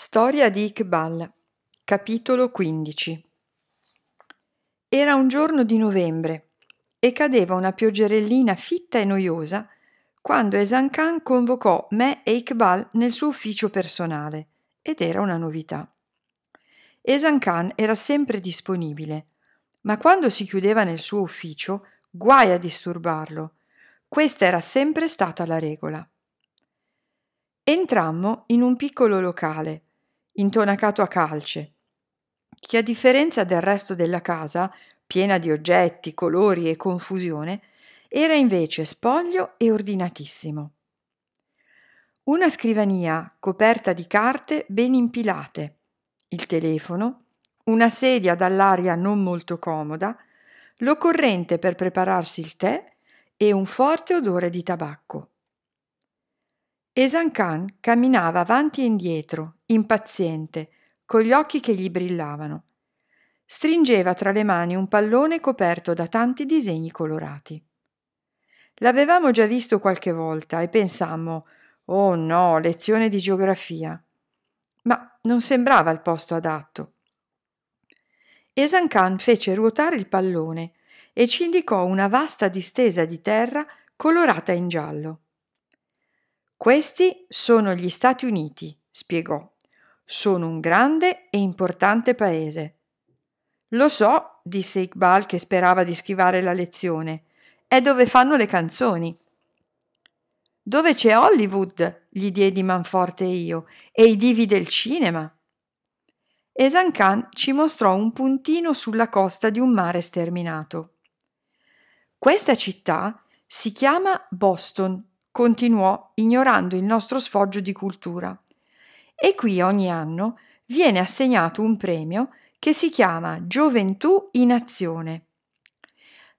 Storia di Iqbal, capitolo 15 Era un giorno di novembre e cadeva una pioggerellina fitta e noiosa quando Esan Khan convocò me e Iqbal nel suo ufficio personale ed era una novità. Esan Khan era sempre disponibile, ma quando si chiudeva nel suo ufficio, guai a disturbarlo. Questa era sempre stata la regola. Entrammo in un piccolo locale, intonacato a calce, che a differenza del resto della casa, piena di oggetti, colori e confusione, era invece spoglio e ordinatissimo. Una scrivania coperta di carte ben impilate, il telefono, una sedia dall'aria non molto comoda, l'occorrente per prepararsi il tè e un forte odore di tabacco. Esan Khan camminava avanti e indietro, impaziente, con gli occhi che gli brillavano. Stringeva tra le mani un pallone coperto da tanti disegni colorati. L'avevamo già visto qualche volta e pensammo Oh no, lezione di geografia. Ma non sembrava il posto adatto. Esan Khan fece ruotare il pallone e ci indicò una vasta distesa di terra colorata in giallo. Questi sono gli Stati Uniti, spiegò. Sono un grande e importante paese. Lo so, disse Iqbal che sperava di schivare la lezione. È dove fanno le canzoni. Dove c'è Hollywood? gli diedi manforte io, e i divi del cinema. Esan Khan ci mostrò un puntino sulla costa di un mare sterminato. Questa città si chiama Boston continuò ignorando il nostro sfoggio di cultura. E qui ogni anno viene assegnato un premio che si chiama Gioventù in Azione.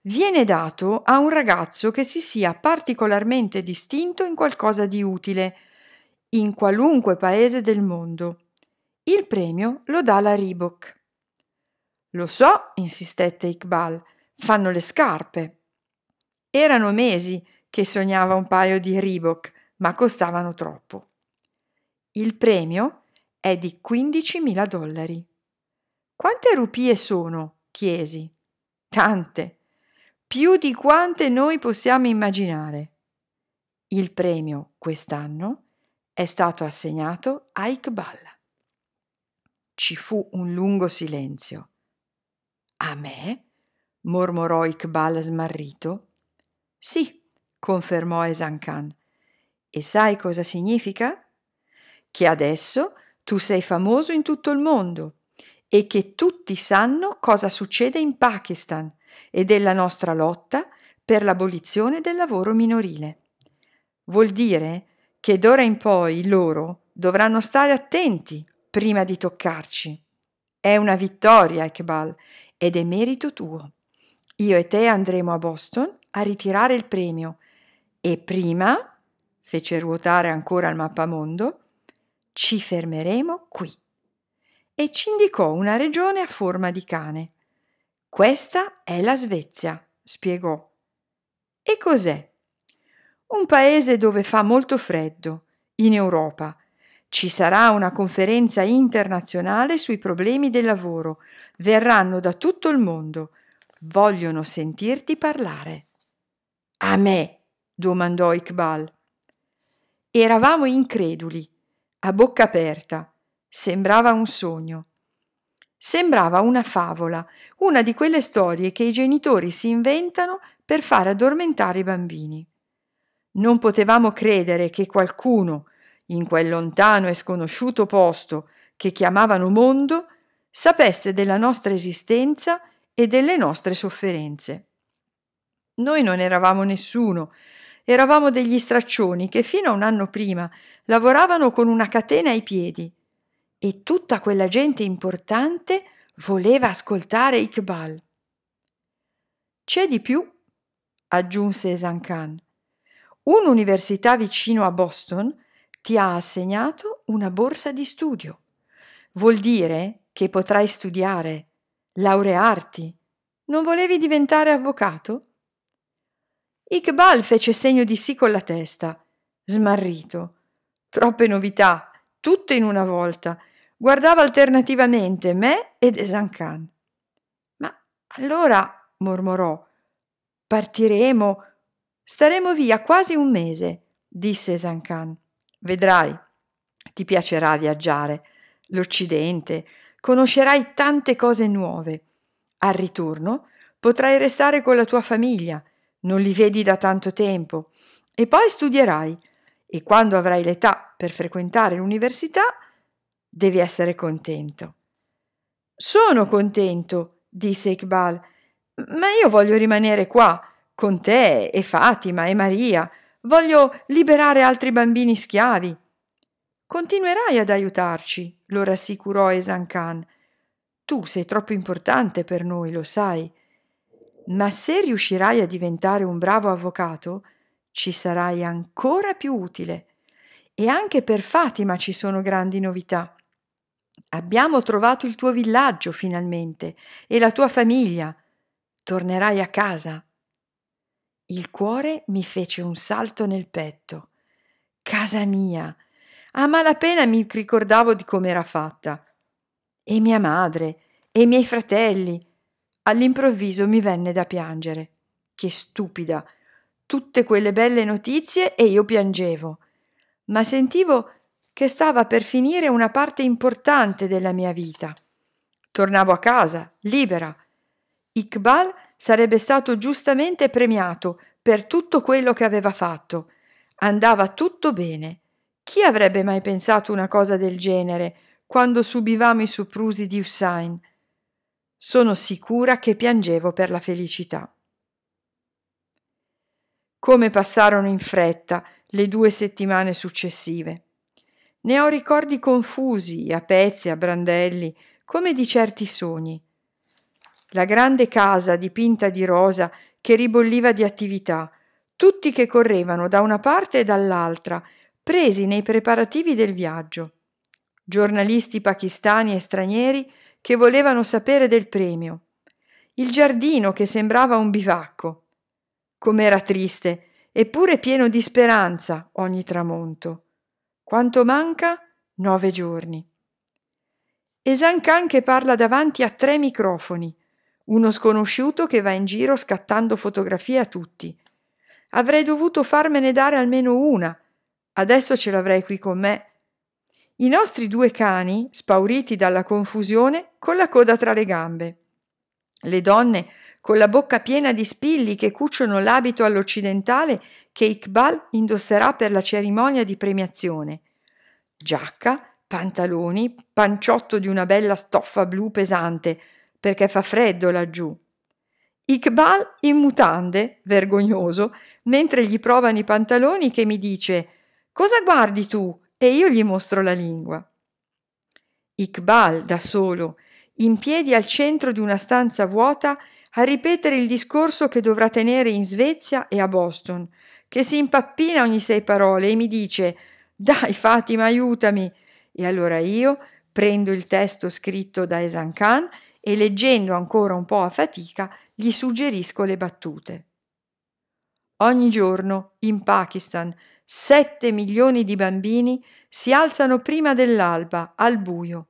Viene dato a un ragazzo che si sia particolarmente distinto in qualcosa di utile, in qualunque paese del mondo. Il premio lo dà la Reebok. Lo so, insistette Iqbal, fanno le scarpe. Erano mesi che sognava un paio di Reebok, ma costavano troppo. Il premio è di 15.000 dollari. Quante rupie sono? chiesi. Tante, più di quante noi possiamo immaginare. Il premio quest'anno è stato assegnato a Iqbal. Ci fu un lungo silenzio. A me? mormorò Iqbal smarrito. Sì, confermò Esan Khan. E sai cosa significa? Che adesso tu sei famoso in tutto il mondo e che tutti sanno cosa succede in Pakistan e della nostra lotta per l'abolizione del lavoro minorile. Vuol dire che d'ora in poi loro dovranno stare attenti prima di toccarci. È una vittoria, Iqbal, ed è merito tuo. Io e te andremo a Boston a ritirare il premio e prima, fece ruotare ancora il mappamondo, ci fermeremo qui. E ci indicò una regione a forma di cane. Questa è la Svezia, spiegò. E cos'è? Un paese dove fa molto freddo, in Europa. Ci sarà una conferenza internazionale sui problemi del lavoro. Verranno da tutto il mondo. Vogliono sentirti parlare. A me, domandò Iqbal. Eravamo increduli, a bocca aperta. Sembrava un sogno. Sembrava una favola, una di quelle storie che i genitori si inventano per far addormentare i bambini. Non potevamo credere che qualcuno, in quel lontano e sconosciuto posto che chiamavano mondo, sapesse della nostra esistenza e delle nostre sofferenze. Noi non eravamo nessuno, Eravamo degli straccioni che fino a un anno prima lavoravano con una catena ai piedi e tutta quella gente importante voleva ascoltare Iqbal. C'è di più, aggiunse Esan Khan. Un'università vicino a Boston ti ha assegnato una borsa di studio. Vuol dire che potrai studiare, laurearti. Non volevi diventare avvocato? Iqbal fece segno di sì con la testa, smarrito. Troppe novità, tutte in una volta. Guardava alternativamente me ed Esan Khan. Ma allora, mormorò, partiremo. Staremo via quasi un mese, disse Esan Khan. Vedrai, ti piacerà viaggiare, l'Occidente, conoscerai tante cose nuove. Al ritorno potrai restare con la tua famiglia non li vedi da tanto tempo, e poi studierai, e quando avrai l'età per frequentare l'università, devi essere contento. Sono contento, disse Iqbal, ma io voglio rimanere qua, con te e Fatima e Maria, voglio liberare altri bambini schiavi. Continuerai ad aiutarci, lo rassicurò Esan Khan. Tu sei troppo importante per noi, lo sai. Ma se riuscirai a diventare un bravo avvocato, ci sarai ancora più utile. E anche per Fatima ci sono grandi novità. Abbiamo trovato il tuo villaggio finalmente e la tua famiglia. Tornerai a casa. Il cuore mi fece un salto nel petto. Casa mia. A malapena mi ricordavo di com'era fatta. E mia madre, e i miei fratelli, all'improvviso mi venne da piangere. Che stupida! Tutte quelle belle notizie e io piangevo. Ma sentivo che stava per finire una parte importante della mia vita. Tornavo a casa, libera. Iqbal sarebbe stato giustamente premiato per tutto quello che aveva fatto. Andava tutto bene. Chi avrebbe mai pensato una cosa del genere quando subivamo i soprusi di Hussein? Sono sicura che piangevo per la felicità. Come passarono in fretta le due settimane successive. Ne ho ricordi confusi, a pezzi, a brandelli, come di certi sogni. La grande casa dipinta di rosa che ribolliva di attività, tutti che correvano da una parte e dall'altra, presi nei preparativi del viaggio. Giornalisti pakistani e stranieri che volevano sapere del premio, il giardino che sembrava un bivacco. Com'era triste, eppure pieno di speranza ogni tramonto. Quanto manca? Nove giorni. Esancan che parla davanti a tre microfoni, uno sconosciuto che va in giro scattando fotografie a tutti. Avrei dovuto farmene dare almeno una. Adesso ce l'avrei qui con me i nostri due cani, spauriti dalla confusione, con la coda tra le gambe. Le donne con la bocca piena di spilli che cuciono l'abito all'occidentale che Iqbal indosserà per la cerimonia di premiazione. Giacca, pantaloni, panciotto di una bella stoffa blu pesante, perché fa freddo laggiù. Iqbal in mutande, vergognoso, mentre gli provano i pantaloni che mi dice «Cosa guardi tu? e io gli mostro la lingua. Iqbal, da solo, in piedi al centro di una stanza vuota, a ripetere il discorso che dovrà tenere in Svezia e a Boston, che si impappina ogni sei parole e mi dice Dai Fatima, aiutami. E allora io prendo il testo scritto da Esan Khan e leggendo ancora un po' a fatica gli suggerisco le battute. Ogni giorno, in Pakistan, 7 milioni di bambini si alzano prima dell'alba, al buio.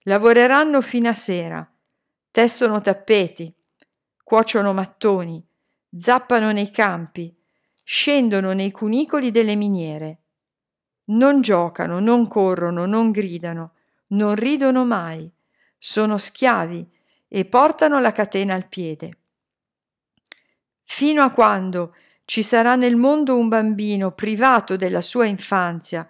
Lavoreranno fino a sera. Tessono tappeti, cuociono mattoni, zappano nei campi, scendono nei cunicoli delle miniere. Non giocano, non corrono, non gridano, non ridono mai. Sono schiavi e portano la catena al piede. Fino a quando ci sarà nel mondo un bambino privato della sua infanzia,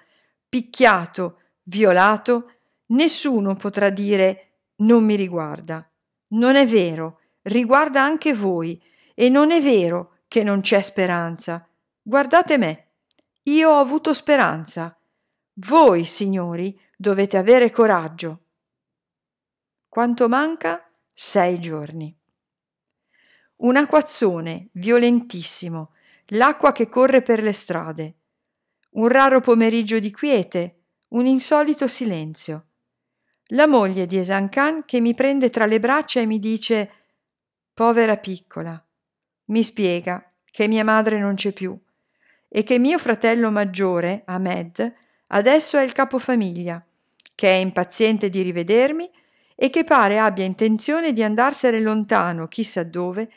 picchiato, violato, nessuno potrà dire non mi riguarda. Non è vero, riguarda anche voi e non è vero che non c'è speranza. Guardate me, io ho avuto speranza. Voi, signori, dovete avere coraggio. Quanto manca? Sei giorni. Un acquazzone violentissimo l'acqua che corre per le strade, un raro pomeriggio di quiete, un insolito silenzio. La moglie di Esan Khan che mi prende tra le braccia e mi dice Povera piccola, mi spiega che mia madre non c'è più e che mio fratello maggiore, Ahmed, adesso è il capofamiglia, che è impaziente di rivedermi e che pare abbia intenzione di andarsene lontano chissà dove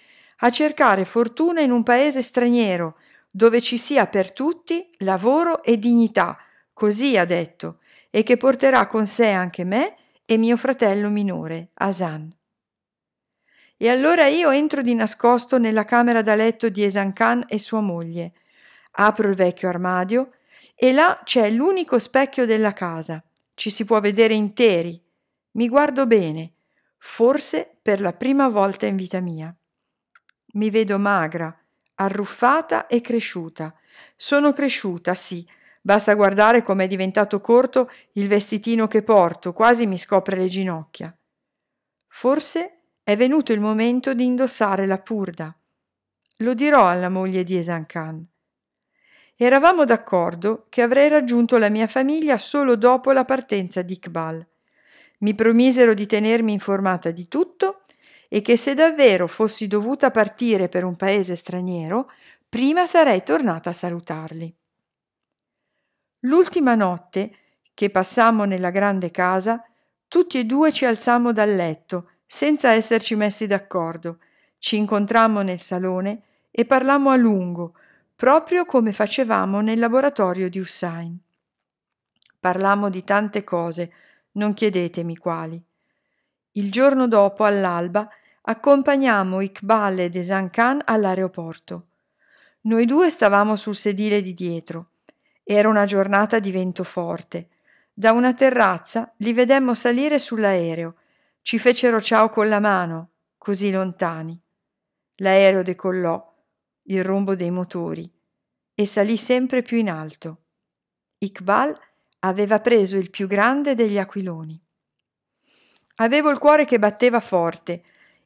a cercare fortuna in un paese straniero, dove ci sia per tutti lavoro e dignità, così ha detto, e che porterà con sé anche me e mio fratello minore, Asan. E allora io entro di nascosto nella camera da letto di Esan Khan e sua moglie. Apro il vecchio armadio e là c'è l'unico specchio della casa. Ci si può vedere interi. Mi guardo bene, forse per la prima volta in vita mia. Mi vedo magra, arruffata e cresciuta. Sono cresciuta, sì. Basta guardare com'è diventato corto il vestitino che porto, quasi mi scopre le ginocchia. Forse è venuto il momento di indossare la purda. Lo dirò alla moglie di Esancan. Eravamo d'accordo che avrei raggiunto la mia famiglia solo dopo la partenza di Iqbal. Mi promisero di tenermi informata di tutto e che se davvero fossi dovuta partire per un paese straniero, prima sarei tornata a salutarli. L'ultima notte che passammo nella grande casa, tutti e due ci alzammo dal letto, senza esserci messi d'accordo. Ci incontrammo nel salone e parlammo a lungo, proprio come facevamo nel laboratorio di Hussain. Parlammo di tante cose, non chiedetemi quali. Il giorno dopo, all'alba, accompagnammo Iqbal ed Esan Khan all'aeroporto. Noi due stavamo sul sedile di dietro. Era una giornata di vento forte. Da una terrazza li vedemmo salire sull'aereo. Ci fecero ciao con la mano, così lontani. L'aereo decollò, il rombo dei motori, e salì sempre più in alto. Iqbal aveva preso il più grande degli aquiloni. Avevo il cuore che batteva forte,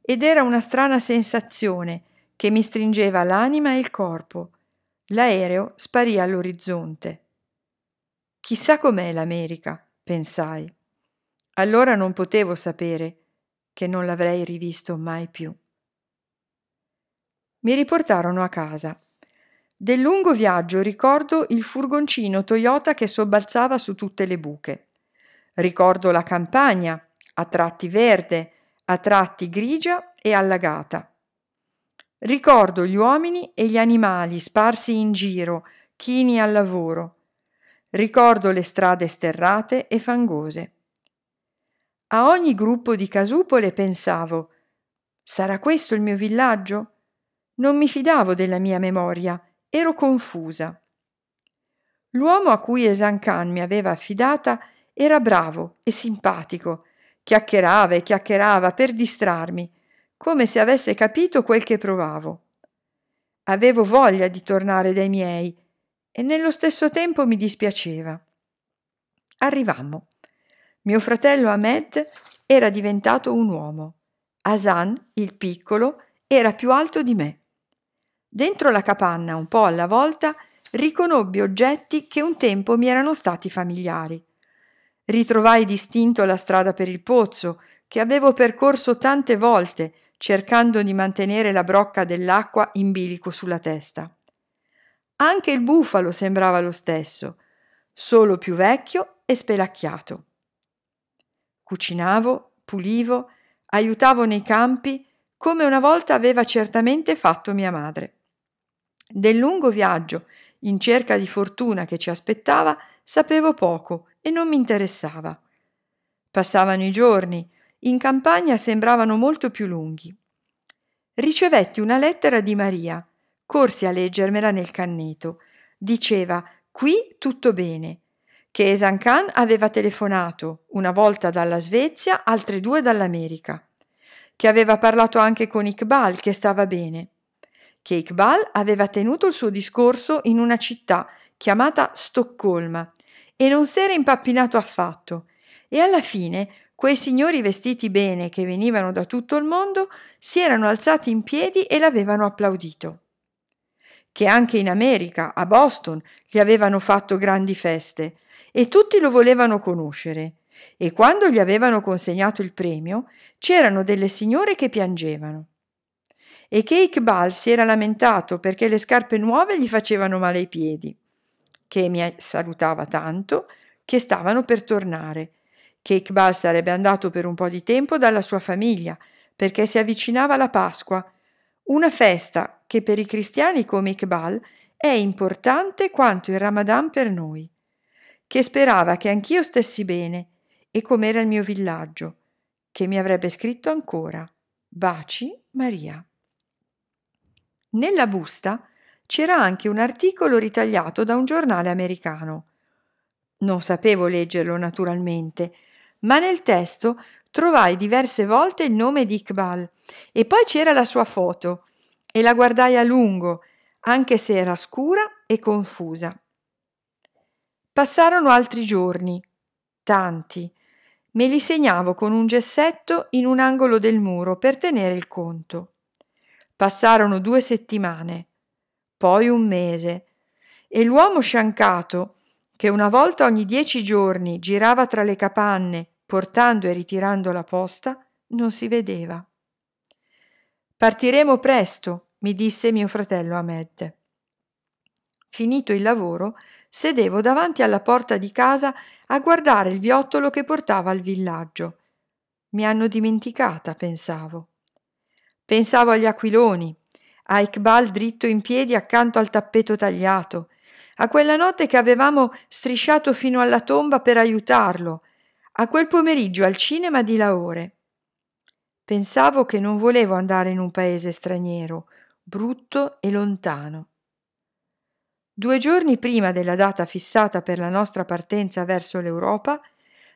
ed era una strana sensazione che mi stringeva l'anima e il corpo. L'aereo sparì all'orizzonte. Chissà com'è l'America, pensai. Allora non potevo sapere che non l'avrei rivisto mai più. Mi riportarono a casa. Del lungo viaggio ricordo il furgoncino Toyota che sobbalzava su tutte le buche. Ricordo la campagna, a tratti verde, a tratti grigia e allagata. Ricordo gli uomini e gli animali sparsi in giro, chini al lavoro. Ricordo le strade sterrate e fangose. A ogni gruppo di casupole pensavo Sarà questo il mio villaggio? Non mi fidavo della mia memoria, ero confusa. L'uomo a cui Esancan mi aveva affidata era bravo e simpatico Chiacchierava e chiacchierava per distrarmi, come se avesse capito quel che provavo. Avevo voglia di tornare dai miei e nello stesso tempo mi dispiaceva. Arrivammo. Mio fratello Ahmed era diventato un uomo. Hasan, il piccolo, era più alto di me. Dentro la capanna, un po' alla volta, riconobbi oggetti che un tempo mi erano stati familiari. Ritrovai distinto la strada per il pozzo, che avevo percorso tante volte, cercando di mantenere la brocca dell'acqua in bilico sulla testa. Anche il bufalo sembrava lo stesso, solo più vecchio e spelacchiato. Cucinavo, pulivo, aiutavo nei campi, come una volta aveva certamente fatto mia madre. Del lungo viaggio in cerca di fortuna che ci aspettava sapevo poco e non mi interessava. Passavano i giorni, in campagna sembravano molto più lunghi. Ricevetti una lettera di Maria, corsi a leggermela nel canneto. Diceva qui tutto bene, che Esan Khan aveva telefonato, una volta dalla Svezia, altre due dall'America, che aveva parlato anche con Iqbal, che stava bene, che Iqbal aveva tenuto il suo discorso in una città chiamata Stoccolma, e non s'era impappinato affatto, e alla fine quei signori vestiti bene che venivano da tutto il mondo si erano alzati in piedi e l'avevano applaudito. Che anche in America, a Boston, gli avevano fatto grandi feste e tutti lo volevano conoscere. E quando gli avevano consegnato il premio, c'erano delle signore che piangevano. E che Iqbal si era lamentato perché le scarpe nuove gli facevano male ai piedi che mi salutava tanto, che stavano per tornare, che Iqbal sarebbe andato per un po' di tempo dalla sua famiglia, perché si avvicinava la Pasqua, una festa che per i cristiani come Iqbal è importante quanto il Ramadan per noi, che sperava che anch'io stessi bene e com'era il mio villaggio, che mi avrebbe scritto ancora. Baci Maria. Nella busta c'era anche un articolo ritagliato da un giornale americano. Non sapevo leggerlo naturalmente, ma nel testo trovai diverse volte il nome di Iqbal e poi c'era la sua foto e la guardai a lungo, anche se era scura e confusa. Passarono altri giorni, tanti. Me li segnavo con un gessetto in un angolo del muro per tenere il conto. Passarono due settimane poi un mese. E l'uomo sciancato, che una volta ogni dieci giorni girava tra le capanne, portando e ritirando la posta, non si vedeva. Partiremo presto, mi disse mio fratello Ahmed. Finito il lavoro, sedevo davanti alla porta di casa a guardare il viottolo che portava al villaggio. Mi hanno dimenticata, pensavo. Pensavo agli aquiloni, a Iqbal dritto in piedi accanto al tappeto tagliato, a quella notte che avevamo strisciato fino alla tomba per aiutarlo, a quel pomeriggio al cinema di Lahore. Pensavo che non volevo andare in un paese straniero, brutto e lontano. Due giorni prima della data fissata per la nostra partenza verso l'Europa,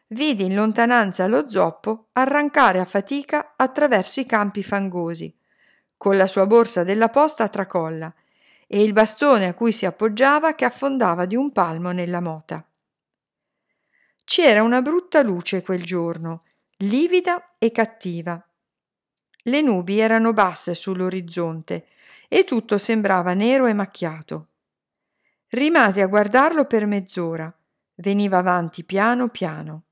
vidi in lontananza lo zoppo arrancare a fatica attraverso i campi fangosi, con la sua borsa della posta a tracolla e il bastone a cui si appoggiava che affondava di un palmo nella mota. C'era una brutta luce quel giorno, livida e cattiva. Le nubi erano basse sull'orizzonte e tutto sembrava nero e macchiato. Rimasi a guardarlo per mezz'ora. Veniva avanti piano piano.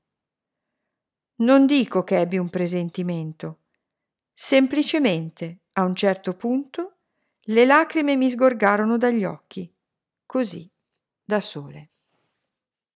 Non dico che ebbi un presentimento. Semplicemente a un certo punto le lacrime mi sgorgarono dagli occhi, così, da sole.